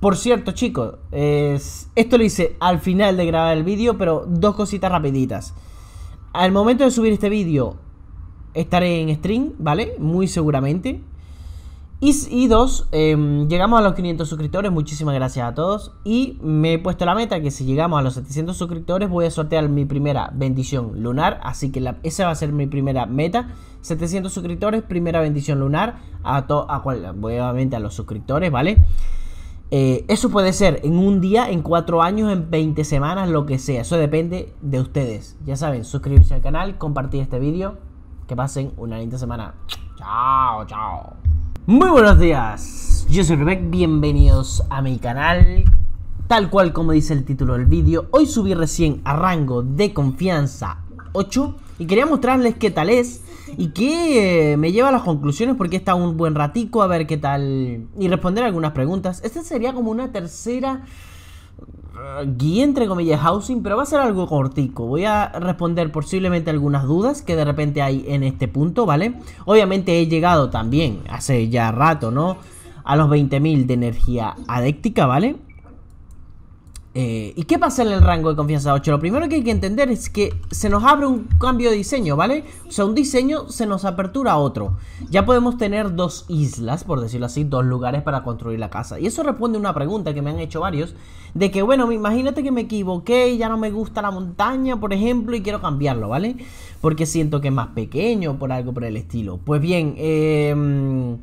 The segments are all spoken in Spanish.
Por cierto, chicos, esto lo hice al final de grabar el vídeo, pero dos cositas rapiditas. Al momento de subir este vídeo, estaré en stream, ¿vale? Muy seguramente. Y, dos, em, llegamos a los 500 suscriptores, muchísimas gracias a todos. Y me he puesto la meta que si llegamos a los 700 suscriptores voy a sortear mi primera bendición lunar. Así que esa va a ser mi primera meta. 700 suscriptores, primera bendición lunar. A, todos, a a los suscriptores, ¿vale? vale eh, eso puede ser en un día, en cuatro años, en 20 semanas, lo que sea. Eso depende de ustedes. Ya saben, suscribirse al canal, compartir este vídeo. Que pasen una linda semana. Chao, chao. Muy buenos días. Yo soy Rebek, bienvenidos a mi canal. Tal cual como dice el título del vídeo, hoy subí recién a rango de confianza 8 y quería mostrarles qué tal es y qué eh, me lleva a las conclusiones porque está un buen ratico a ver qué tal y responder algunas preguntas. Esta sería como una tercera eh, guía entre comillas housing, pero va a ser algo cortico. Voy a responder posiblemente algunas dudas que de repente hay en este punto, ¿vale? Obviamente he llegado también hace ya rato, ¿no? A los 20.000 de energía adéctica, ¿vale? Eh, ¿Y qué pasa en el rango de confianza 8? Lo primero que hay que entender es que se nos abre un cambio de diseño, ¿vale? O sea, un diseño se nos apertura a otro. Ya podemos tener dos islas, por decirlo así, dos lugares para construir la casa. Y eso responde a una pregunta que me han hecho varios, de que, bueno, imagínate que me equivoqué y ya no me gusta la montaña, por ejemplo, y quiero cambiarlo, ¿vale? Porque siento que es más pequeño, por algo por el estilo. Pues bien, eh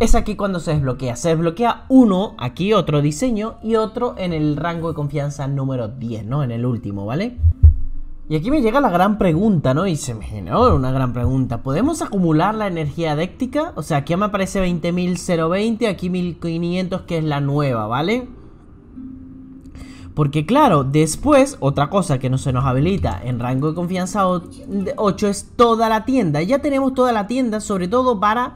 es aquí cuando se desbloquea. Se desbloquea uno, aquí otro diseño, y otro en el rango de confianza número 10, ¿no? En el último, ¿vale? Y aquí me llega la gran pregunta, ¿no? Y se me generó una gran pregunta. ¿Podemos acumular la energía déctica? O sea, aquí me aparece 20.020, aquí 1500 que es la nueva, ¿vale? Porque claro, después otra cosa que no se nos habilita en rango de confianza 8 es toda la tienda. Ya tenemos toda la tienda, sobre todo para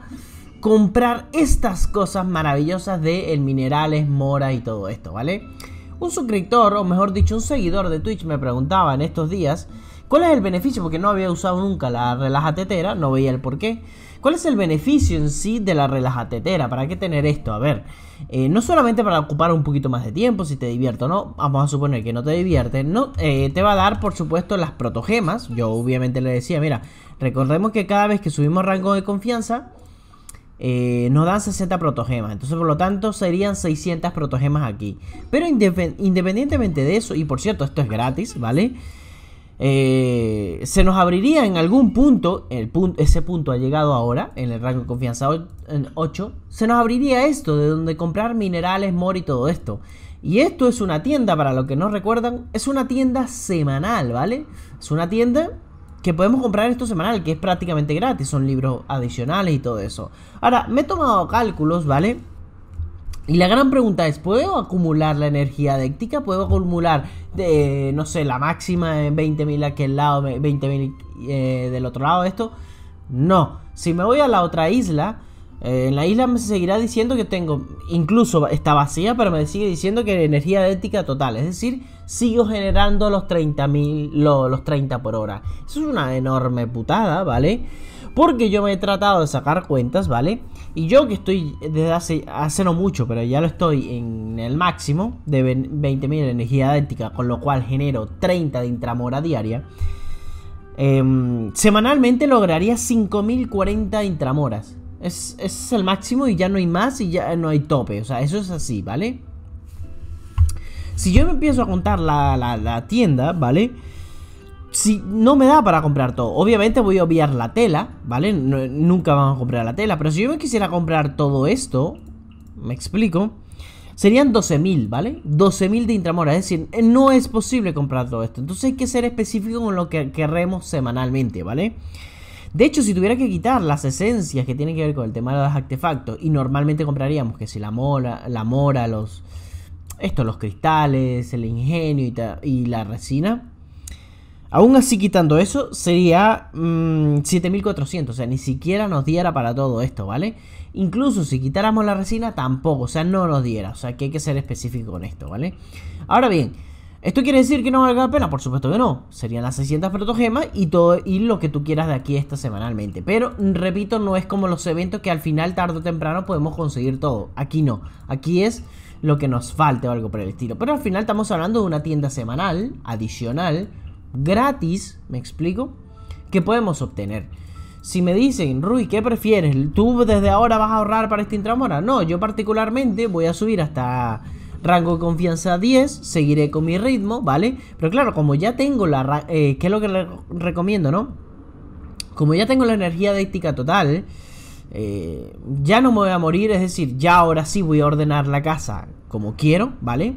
comprar estas cosas maravillosas de el minerales, mora y todo esto, ¿vale? Un suscriptor, o mejor dicho, un seguidor de Twitch me preguntaba en estos días ¿Cuál es el beneficio? Porque no había usado nunca la relaja tetera no veía el por qué. ¿Cuál es el beneficio en sí de la relaja tetera? ¿Para qué tener esto? A ver, eh, no solamente para ocupar un poquito más de tiempo, si te divierto o no, vamos a suponer que no te divierte, no, eh, te va a dar por supuesto las protogemas. Yo obviamente le decía, mira, recordemos que cada vez que subimos rango de confianza, eh, nos dan 60 protogemas. Entonces, por lo tanto, serían 600 protogemas aquí. Pero independientemente de eso, y por cierto, esto es gratis, ¿vale? Eh, se nos abriría en algún punto, el ese punto ha llegado ahora, en el rango de confianza 8, se nos abriría esto, de donde comprar minerales, mor y todo esto. Y esto es una tienda, para los que no recuerdan, es una tienda semanal, ¿vale? Es una tienda que podemos comprar esto semanal, que es prácticamente gratis, son libros adicionales y todo eso. Ahora, me he tomado cálculos, ¿vale? Y la gran pregunta es, ¿puedo acumular la energía déctica? ¿Puedo acumular, de, no sé, la máxima en 20.000 aquel lado, 20.000 eh, del otro lado de esto? No. Si me voy a la otra isla, eh, en la isla me seguirá diciendo que tengo, incluso está vacía, pero me sigue diciendo que energía ética total, es decir, sigo generando los 30, los 30 por hora. Eso es una enorme putada, ¿vale? Porque yo me he tratado de sacar cuentas, ¿vale? Y yo que estoy desde hace, hace no mucho, pero ya lo estoy en el máximo de 20.000 de energía ética, con lo cual genero 30 de intramora diaria. Em, semanalmente lograría 5.040 intramoras. Es, es el máximo y ya no hay más y ya no hay tope. O sea, eso es así, ¿vale? Si yo me empiezo a contar la, la, tienda, ¿vale? Si no me da para comprar todo, obviamente voy a obviar la tela, ¿vale? nunca vamos a comprar la tela, pero si yo me quisiera comprar todo esto, me explico, serían 12.000, ¿vale? 12.000 de intramora, es decir, no es posible comprar todo esto. Entonces hay que ser específico con lo que queremos semanalmente, ¿vale? vale de hecho, si tuviera que quitar las esencias que tienen que ver con el tema de los artefactos, y normalmente compraríamos que si la mora, la mora, los. los cristales, el ingenio y, la resina. Aún así, quitando eso, sería 7400. Mm, o sea, ni siquiera nos diera para todo esto, ¿vale? Incluso si quitáramos la resina, tampoco. O sea, no nos diera. O sea, que hay que ser específico con esto, ¿vale? Ahora bien, ¿Esto quiere decir que no valga la pena? Por supuesto que no. Serían las 600 protogemas y todo y lo que tú quieras de aquí esta semanalmente. Pero, repito, no es como los eventos que al final, tarde o temprano, podemos conseguir todo. Aquí no. Aquí es lo que nos falte o algo por el estilo. Pero al final estamos hablando de una tienda semanal, adicional, gratis, me explico, que podemos obtener. Si me dicen, Rui, ¿qué prefieres? ¿Tú desde ahora vas a ahorrar para este intramora? No, yo particularmente voy a subir hasta Rango de confianza 10, seguiré con mi ritmo, ¿vale? Pero claro, como ya tengo la... Eh, ¿Qué es lo que le recomiendo, no? Como ya tengo la energía déctica total, eh, ya no me voy a morir, es decir, ya ahora sí voy a ordenar la casa como quiero, ¿vale?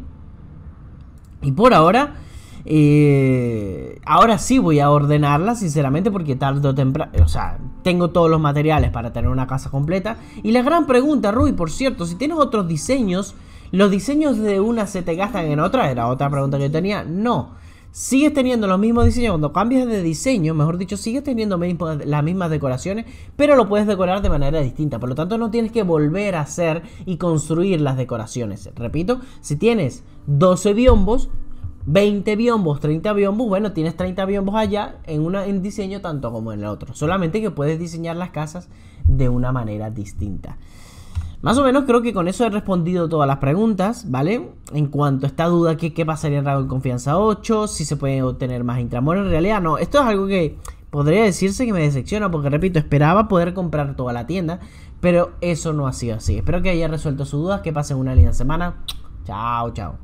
Y por ahora... Eh, ahora sí voy a ordenarla, sinceramente, porque tarde o temprano, o sea, tengo todos los materiales para tener una casa completa. Y la gran pregunta, Rui, por cierto, si tienes otros diseños ¿Los diseños de una se te gastan en otra? Era otra pregunta que yo tenía. No. Sigues teniendo los mismos diseños. Cuando cambias de diseño, mejor dicho, sigues teniendo las mismas decoraciones, pero lo puedes decorar de manera distinta. Por lo tanto, no tienes que volver a hacer y construir las decoraciones. Repito, si tienes 12 biombos, 20 biombos, 30 biombos, bueno, tienes 30 biombos allá en, una, en diseño tanto como en el otro. Solamente que puedes diseñar las casas de una manera distinta. Más o menos creo que con eso he respondido todas las preguntas, ¿vale? En cuanto a esta duda, que qué pasaría en Confianza 8? Si se puede obtener más intramuros, en realidad no. Esto es algo que podría decirse que me decepciona, porque repito, esperaba poder comprar toda la tienda, pero eso no ha sido así. Espero que haya resuelto sus dudas, que pasen una linda semana. Chao, chao.